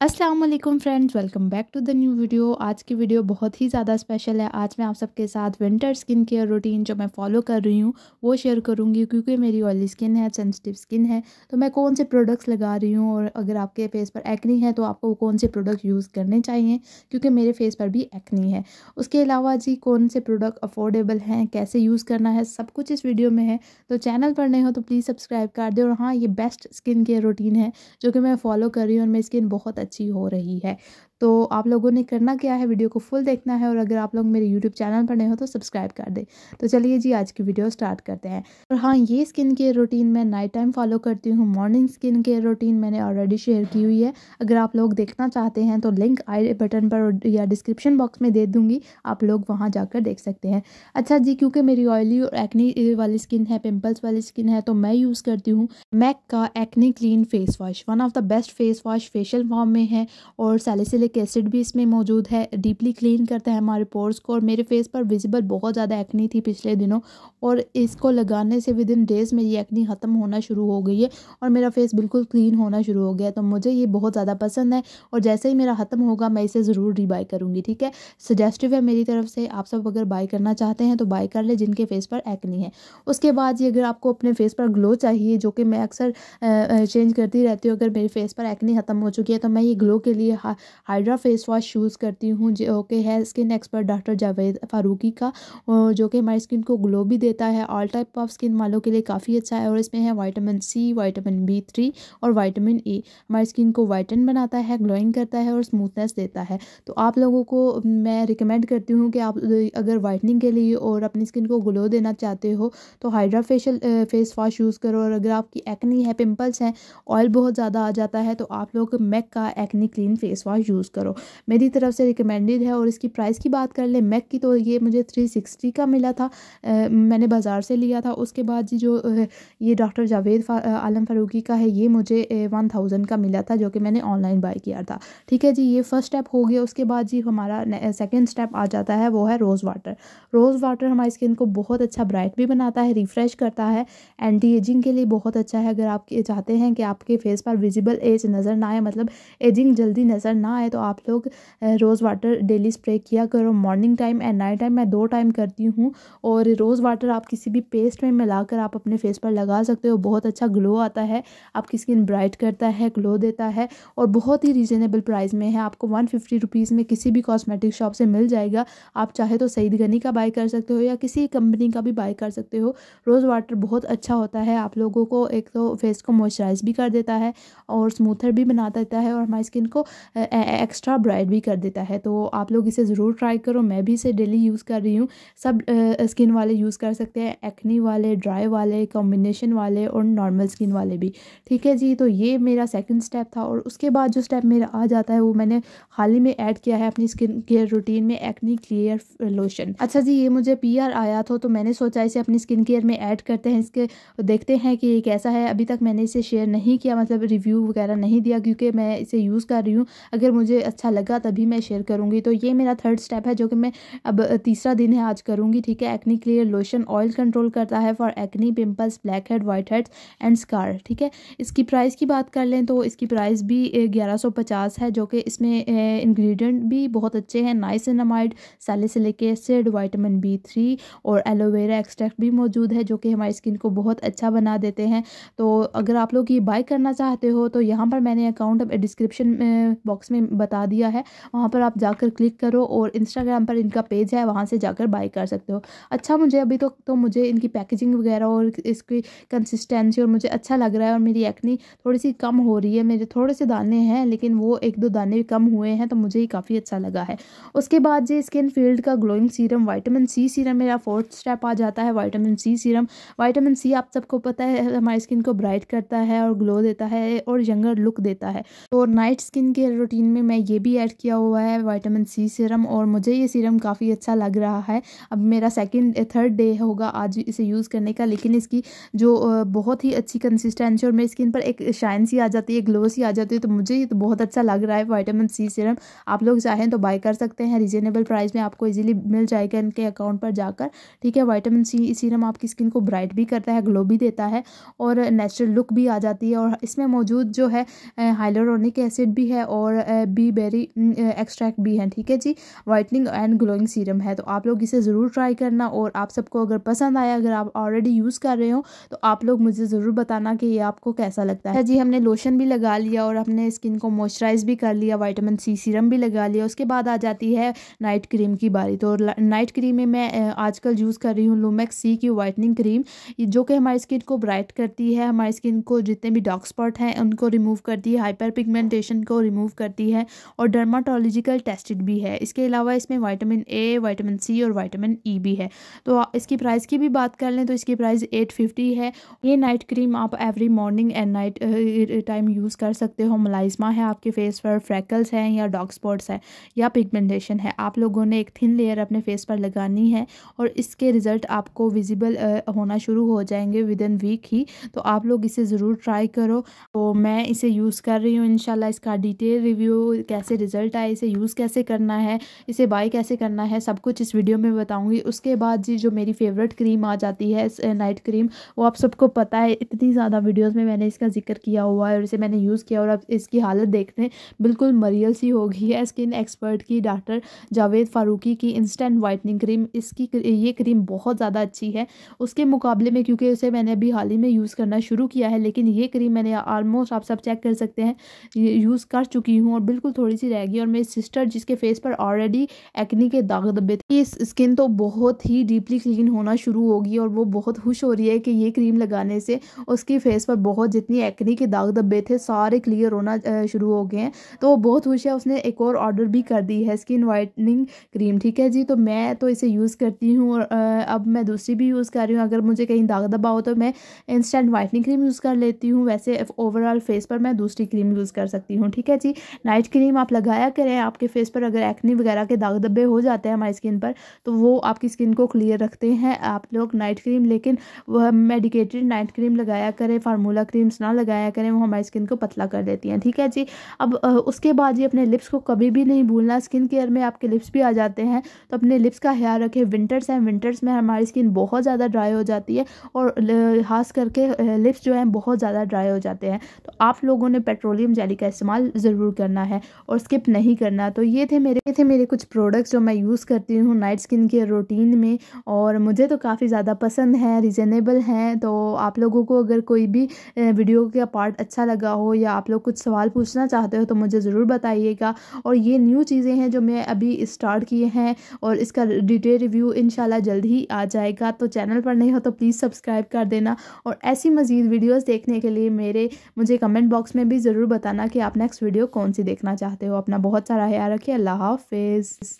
Aslam friends welcome back to the new video आज की video बहुत ही ज़्यादा स्पेशल है आज मैं आप सबके साथ विंटर स्किन केयर रूटीन जो मैं फॉलो कर रही हूँ वो शेयर करूँगी क्योंकि मेरी ऑयली स्किन है सेंसिटिव स्किन है तो मैं कौन से प्रोडक्ट्स लगा रही हूँ और अगर आपके फेस पर एक्नी है तो आपको कौन से प्रोडक्ट यूज़ करने चाहिए क्योंकि मेरे फेस पर भी एक्नी है उसके अलावा जी कौन से प्रोडक्ट अफोर्डेबल हैं कैसे यूज़ करना है सब कुछ इस वीडियो में है तो चैनल पर नहीं हो तो प्लीज़ सब्सक्राइब कर दें और हाँ ये बेस्ट स्किन केयर रूटीन है जो कि मैं फॉलो कर रही हूँ और मेरी स्किन बहुत अच्छी हो रही है तो आप लोगों ने करना क्या है वीडियो को फुल देखना है और अगर आप लोग मेरे यूट्यूब चैनल पर नए हो तो सब्सक्राइब कर दें तो चलिए जी आज की वीडियो स्टार्ट करते हैं और हाँ ये स्किन केयर रूटीन मैं नाइट टाइम फॉलो करती हूँ मॉर्निंग स्किन केयर रूटीन मैंने ऑलरेडी शेयर की हुई है अगर आप लोग देखना चाहते हैं तो लिंक आई बटन पर या डिस्क्रिप्शन बॉक्स में दे दूँगी आप लोग वहाँ जाकर देख सकते हैं अच्छा जी क्योंकि मेरी ऑयली और एक्नी वाली स्किन है पिम्पल्स वाली स्किन है तो मैं यूज़ करती हूँ मैक का acne clean face wash one of the best face wash facial foam में में है और सैलिसिलिक एसिड भी इसमें मौजूद है डीपली क्लीन करता है हमारे पोर्स को और मेरे फेस पर विजिबल बहुत ज़्यादा एक्नी थी पिछले दिनों और इसको लगाने से विद इन डेज़ मेरी एक्नी ख़त्म होना शुरू हो गई है और मेरा फेस बिल्कुल क्लीन होना शुरू हो गया तो मुझे ये बहुत ज़्यादा पसंद है और जैसे ही मेरा ख़त्म होगा मैं इसे ज़रूर रीबाई करूँगी ठीक है सजेस्टिव है मेरी तरफ से आप सब अगर बाई करना चाहते हैं तो बाई कर ले जिनके फेस पर एक्नी है उसके बाद ये अगर आपको अपने फेस पर ग्लो चाहिए जो कि मैं अक्सर चेंज करती रहती हूँ अगर मेरे फेस पर एक्नी ख़त्म हो चुकी है तो मैं ही ग्लो के लिए हाइड्रा फेस वॉश यूज़ करती हूँ जो कि है skin expert doctor Javed Farooqui का जो कि हमारी स्किन को ग्लो भी देता है ऑल टाइप ऑफ स्किन वालों के लिए काफ़ी अच्छा है और इसमें है vitamin C vitamin B three और वाइटामिन ई हमारी स्किन को वाइटन बनाता है ग्लोइंग करता है और स्मूथनेस देता है तो आप लोगों को मैं रिकमेंड करती हूँ कि आप अगर वाइटनिंग के लिए और अपनी स्किन को ग्लो देना चाहते हो तो hydra facial face wash use करो और अगर आपकी एक्नी है पिम्पल्स हैं ऑयल बहुत ज़्यादा आ जाता है तो आप लोग मैक का acne clean face wash use करो मेरी तरफ से रिकमेंडेड है और इसकी प्राइस की बात कर ले मैक की तो ये मुझे थ्री सिक्सटी का मिला था आ, मैंने बाज़ार से लिया था उसके बाद जी जो ये डॉक्टर जावेद आलम फ़ारूकी का है ये मुझे वन थाउजेंड का मिला था जो कि मैंने ऑनलाइन बाई किया था ठीक है जी ये फर्स्ट स्टेप हो गया उसके बाद जी हमारा सेकेंड स्टेप आ जाता है वो है रोज़ वाटर रोज़ वाटर हमारी स्किन को बहुत अच्छा ब्राइट भी बनाता है रिफ़्रेश करता है एंटी एजिंग के लिए बहुत अच्छा है अगर आप चाहते हैं कि आपके फेस पर विजिबल एज नज़र ना आए मतलब एजिंग जल्दी नज़र ना आए तो आप लोग रोज़ वाटर डेली स्प्रे किया करो morning time and night time मैं दो टाइम करती हूँ और रोज़ वाटर आप किसी भी पेस्ट में मिलाकर आप अपने फेस पर लगा सकते हो बहुत अच्छा ग्लो आता है आपकी स्किन ब्राइट करता है ग्लो देता है और बहुत ही रीज़नेबल प्राइस में है आपको वन फिफ्टी रुपीज़ में किसी भी कॉस्मेटिक शॉप से मिल जाएगा आप चाहे तो सईद गनी का बाई कर सकते हो या किसी कंपनी का भी बाई कर सकते हो रोज़ वाटर बहुत अच्छा होता है आप लोगों को एक तो फेस को मॉइस्चराइज भी कर देता है और स्मूथर भी बना देता है और हमारी स्किन को एक्स्ट्रा ब्राइट भी कर देता है तो आप लोग इसे ज़रूर ट्राई करो मैं भी इसे डेली यूज़ कर रही हूँ सब स्किन वाले यूज़ कर सकते हैं एक्नी वाले ड्राई वाले कॉम्बिनेशन वाले और नॉर्मल स्किन वाले भी ठीक है जी तो ये मेरा सेकेंड स्टेप था और उसके बाद जो स्टेप मेरा आ जाता है वो मैंने हाल ही में ऐड किया है अपनी स्किन केयर रूटीन में एक्नी क्लियर लोशन अच्छा जी ये मुझे पी आया था तो मैंने सोचा इसे अपनी स्किन केयर में ऐड करते हैं इसके देखते हैं कि ये कैसा है अभी तक मैंने इसे शेयर नहीं किया मतलब रिव्यू वगैरह नहीं दिया क्योंकि मैं इसे यूज़ कर रही हूँ अगर मुझे अच्छा लगा तभी मैं शेयर करूँगी तो ये मेरा थर्ड स्टेप है जो कि मैं अब तीसरा दिन है आज करूँगी ठीक है acne clear lotion oil control करता है for acne pimples black head white heads and scar ठीक है इसकी प्राइस की बात कर लें तो इसकी प्राइस भी ग्यारह है जो कि इसमें इन्ग्रीडियंट भी बहुत अच्छे हैं niacinamide salicylic acid vitamin B three और एलोवेरा एक्सट्रैक्ट भी मौजूद है जो कि हमारी स्किन को बहुत अच्छा बना देते हैं तो अगर आप लोग ये बाय करना चाहते हो तो यहाँ पर मैंने अकाउंट डिस्क्रिप डिस्क्रिप्शन बॉक्स में बता दिया है वहाँ पर आप जाकर क्लिक करो और इंस्टाग्राम पर इनका पेज है वहाँ से जाकर बाई कर सकते हो अच्छा मुझे अभी तो, तो मुझे इनकी पैकेजिंग वगैरह और इसकी कंसिस्टेंसी और मुझे अच्छा लग रहा है और मेरी एक्नी थोड़ी सी कम हो रही है मेरे थोड़े से दाने हैं लेकिन वो एक दो दाने कम हुए हैं तो मुझे ही काफ़ी अच्छा लगा है उसके बाद जी स्किन फील्ड का glowing serum vitamin C serum मेरा फोर्थ स्टेप आ जाता है vitamin C serum vitamin C आप सबको पता है हमारी स्किन को ब्राइट करता है और ग्लो देता है और यंगर लुक देता है तो नाइट स्किन के रूटीन में मैं ये भी ऐड किया हुआ है वाइटामिन सी सीरम और मुझे ये सीरम काफ़ी अच्छा लग रहा है अब मेरा सेकंड थर्ड डे होगा आज इसे यूज़ करने का लेकिन इसकी जो बहुत ही अच्छी कंसिस्टेंसी और मेरी स्किन पर एक शाइन सी आ जाती है ग्लो सी आ जाती है तो मुझे ये तो बहुत अच्छा लग रहा है वाइटामिन सी सीरम आप लोग चाहें तो बाई कर सकते हैं रिजनेबल प्राइस में आपको ईजिली मिल जाएगा इनके अकाउंट पर जाकर ठीक है वाइटामिन सी सीरम आपकी स्किन को ब्राइट भी करता है ग्लो भी देता है और नेचुरल लुक भी आ जाती है और इसमें मौजूद जो है हाइलोरोनिक एसिड भी है और बी बेरी एक्सट्रैक्ट भी है ठीक है जी वाइटनिंग एंड ग्लोइंग सीरम है तो आप लोग इसे ज़रूर ट्राई करना और आप सबको अगर पसंद आया अगर आप ऑलरेडी यूज़ कर रहे हो तो आप लोग मुझे ज़रूर बताना कि ये आपको कैसा लगता है जी हमने लोशन भी लगा लिया और अपने स्किन को मॉइस्चराइज भी कर लिया वाइटामिन सी सीरम भी लगा लिया उसके बाद आ जाती है नाइट क्रीम की बारी तो नाइट क्रीम में मैं आजकल यूज़ कर रही हूँ लूमैक्स सी की वाइटनिंग क्रीम जो कि हमारी स्किन को ब्राइट करती है हमारी स्किन को जितने भी डार्क स्पॉट हैं उनको रिमूव करती है हाइपर पिगमेंट इरिटेशन को रिमूव करती है और डर्माटोलॉजिकल टेस्टेड भी है इसके अलावा इसमें वाइटामिन ए वाइटामिन सी और वाइटामिन ई e भी है तो इसकी प्राइस की भी बात कर लें तो इसकी प्राइस एट फिफ्टी है ये नाइट क्रीम आप every morning and night time use कर सकते हो मलाइजमा है आपके फेस पर फ्रैकल्स हैं या डॉग स्पॉट्स हैं या पिगमेंटेशन है आप लोगों ने एक थिन लेयर अपने फेस पर लगानी है और इसके रिज़ल्ट आपको विजिबल होना शुरू हो जाएंगे विद इन वीक ही तो आप लोग इसे ज़रूर ट्राई करो तो मैं इसे यूज़ कर रही हूँ इन था इसका डिटेल रिव्यू कैसे रिजल्ट आए इसे यूज़ कैसे करना है इसे बाय कैसे करना है सब कुछ इस वीडियो में बताऊँगी उसके बाद जी जो मेरी फेवरेट क्रीम आ जाती है नाइट क्रीम वो आप सबको पता है इतनी ज़्यादा वीडियोज़ में मैंने इसका जिक्र किया हुआ है और इसे मैंने यूज़ किया और अब इसकी हालत देखते हैं बिल्कुल मरियल सी हो गई है स्किन एक्सपर्ट की डॉक्टर जावेद फारूकी की इंस्टेंट वाइटनिंग क्रीम इसकी ये क्रीम बहुत ज़्यादा अच्छी है उसके मुकाबले में क्योंकि उसे मैंने अभी हाल ही में यूज़ करना शुरू किया है लेकिन ये क्रीम मैंने ऑलमोस्ट आप सब चेक कर सकते हैं यूज़ कर चुकी हूँ और बिल्कुल थोड़ी सी रह गई और मेरी सिस्टर जिसके फेस पर ऑलरेडी एक्नी के दाग दबे थे इस स्किन तो बहुत ही डीपली क्लीन होना शुरू होगी और वो बहुत खुश हो रही है कि ये क्रीम लगाने से उसकी फेस पर बहुत जितनी एक्नी के दाग दबे थे सारे क्लियर होना शुरू हो गए हैं तो वो बहुत खुश है उसने एक और ऑर्डर भी कर दी है स्किन वाइटनिंग क्रीम ठीक है जी तो मैं तो इसे यूज़ करती हूँ और अब मैं दूसरी भी यूज़ कर रही हूँ अगर मुझे कहीं दाग दबा हो तो मैं इंस्टेंट वाइटनिंग क्रीम यूज़ कर लेती हूँ वैसे ओवरऑल फेस पर मैं दूसरी क्रीम यूज़ कर सकती सकती हूँ ठीक है जी नाइट क्रीम आप लगाया करें आपके फेस पर अगर एक्नी वगैरह के दाग धब्बे हो जाते हैं हमारी स्किन पर तो वो आपकी स्किन को क्लियर रखते हैं आप लोग नाइट क्रीम लेकिन वह मेडिकेटेड नाइट क्रीम लगाया करें फार्मूला क्रीम्स ना लगाया करें वो हमारी स्किन को पतला कर देती हैं ठीक है जी अब उसके बाद जी अपने लिप्स को कभी भी नहीं भूलना स्किन केयर में आपके लिप्स भी आ जाते हैं तो अपने लिप्स का ख्याल रखें विंटर्स हैं विंटर्स में हमारी स्किन बहुत ज़्यादा ड्राई हो जाती है और खास करके लिप्स जो हैं बहुत ज़्यादा ड्राई हो जाते हैं तो आप लोगों ने पेट्रोलियम जेली का इस्तेमाल ज़रूर करना है और स्किप नहीं करना तो ये थे मेरे थे मेरे कुछ प्रोडक्ट्स जो मैं यूज़ करती हूँ नाइट स्किन के रूटीन में और मुझे तो काफ़ी ज़्यादा पसंद है रिजनेबल हैं तो आप लोगों को अगर कोई भी वीडियो का पार्ट अच्छा लगा हो या आप लोग कुछ सवाल पूछना चाहते हो तो मुझे ज़रूर बताइएगा और ये न्यू चीज़ें हैं जो मैं अभी स्टार्ट किए हैं और इसका डिटेल रिव्यू इन जल्द ही आ जाएगा तो चैनल पर नहीं हो तो प्लीज़ सब्सक्राइब कर देना और ऐसी मज़ीद वीडियोज़ देखने के लिए मेरे मुझे कमेंट बॉक्स में भी ज़रूर बताना कि कि आप नेक्स्ट वीडियो कौन सी देखना चाहते हो अपना बहुत सारा ख्याल रखिए अल्लाह हाफिज़